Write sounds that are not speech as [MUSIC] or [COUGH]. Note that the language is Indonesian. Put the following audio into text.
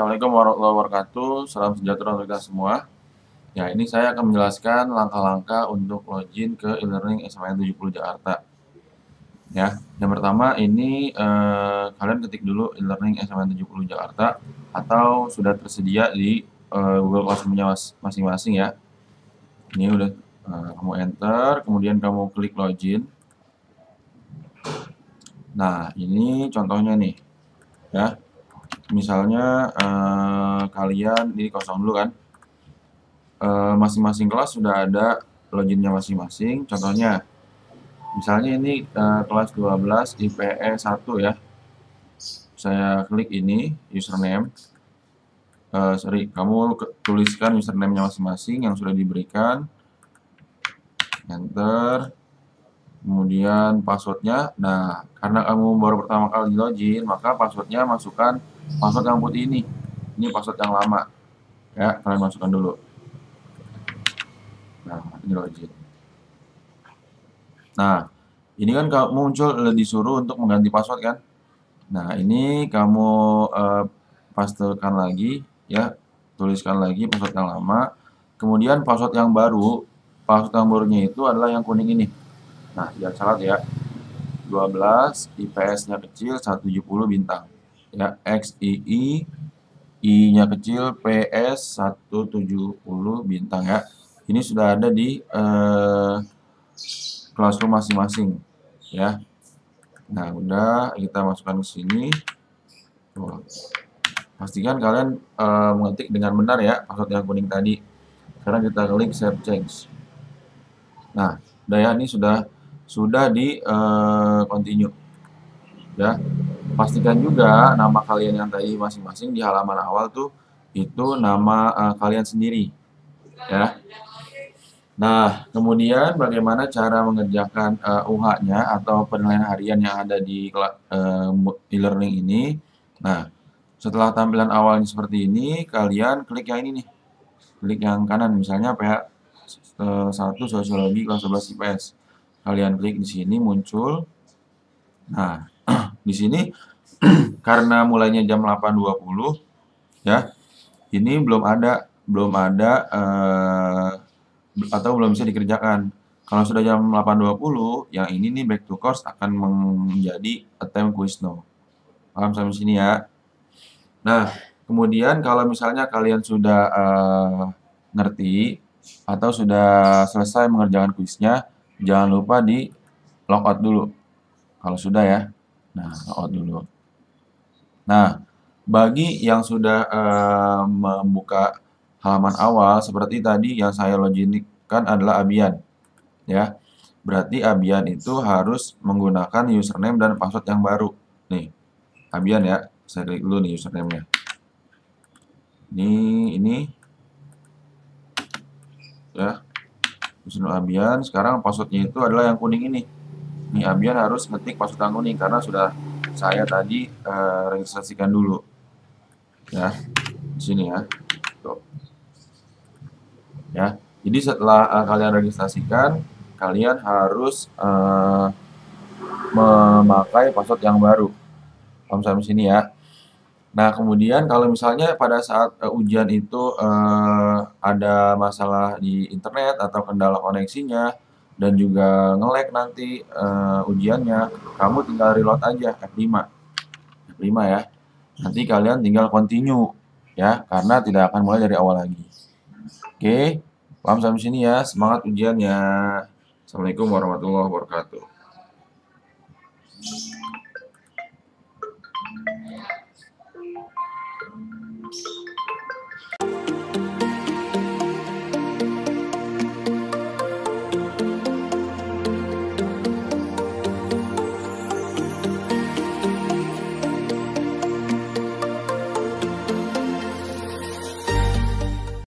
Assalamualaikum warahmatullahi wabarakatuh. Salam sejahtera untuk kita semua. Ya, ini saya akan menjelaskan langkah-langkah untuk login ke e-learning SMN 70 Jakarta. Ya, yang pertama ini eh, kalian ketik dulu e-learning SMN 70 Jakarta atau sudah tersedia di eh, Google classroom masing-masing ya. Ini udah eh, kamu enter, kemudian kamu klik login. Nah, ini contohnya nih. Ya, misalnya uh, kalian ini kosong dulu kan eh, masing-masing uh, kelas sudah ada loginnya masing-masing contohnya misalnya ini uh, kelas 12 IPE 1 ya saya klik ini username uh, sorry kamu tuliskan username-nya masing-masing yang sudah diberikan enter kemudian passwordnya. Nah, karena kamu baru pertama kali login, maka passwordnya masukkan password yang putih ini. Ini password yang lama. Ya, kalian masukkan dulu. Nah, ini login. Nah, ini kan kamu muncul eh, disuruh untuk mengganti password kan? Nah, ini kamu eh, pastekan lagi ya, tuliskan lagi password yang lama. Kemudian password yang baru, password yang barunya itu adalah yang kuning ini. Nah, lihat salah ya. 12, IPS-nya kecil, 170 bintang. Ya, XII, I-nya kecil, PS 170 bintang ya. Ini sudah ada di eh, rumah masing-masing. Ya. Nah, udah kita masukkan ke sini. Tuh. Pastikan kalian eh, mengetik dengan benar ya password yang kuning tadi. Sekarang kita klik save change. Nah, udah ya, ini sudah sudah di uh, continue ya pastikan juga nama kalian yang tadi masing-masing di halaman awal tuh itu nama uh, kalian sendiri ya nah kemudian bagaimana cara mengerjakan uh, eh, UH-nya atau penilaian harian yang ada di uh, e-learning ini nah setelah tampilan awalnya seperti ini kalian klik yang ini nih klik yang kanan misalnya PH 1 sosiologi kelas 11 IPS Kalian klik di sini muncul. Nah, [CLEARS THROAT] di sini [CLEARS THROAT] karena mulainya jam 8.20 ya. Ini belum ada belum ada eh, atau belum bisa dikerjakan. Kalau sudah jam 8.20, yang ini nih back to course akan menjadi attempt quiz no. Paham sampai sini ya? Nah, kemudian kalau misalnya kalian sudah eh, ngerti atau sudah selesai mengerjakan kuisnya, jangan lupa di logout dulu. Kalau sudah ya. Nah, logout dulu. Nah, bagi yang sudah uh, membuka halaman awal seperti tadi yang saya loginkan adalah Abian. Ya. Berarti Abian itu harus menggunakan username dan password yang baru. Nih. Abian ya. Saya klik dulu nih username-nya. Ini ini ya Husnul Abian. Sekarang passwordnya itu adalah yang kuning ini. Nih Abian harus ngetik password yang kuning karena sudah saya tadi uh, registrasikan dulu. Ya, di sini ya. Tuh. Ya, jadi setelah uh, kalian registrasikan, kalian harus uh, memakai password yang baru. Paham sampai sini ya. Nah, kemudian kalau misalnya pada saat uh, ujian itu uh, ada masalah di internet atau kendala koneksinya dan juga ngelek nanti uh, ujiannya, kamu tinggal reload aja F5. F5 ya. Nanti kalian tinggal continue ya karena tidak akan mulai dari awal lagi. Oke, okay. paham sampai sini ya. Semangat ujiannya. Assalamualaikum warahmatullahi wabarakatuh.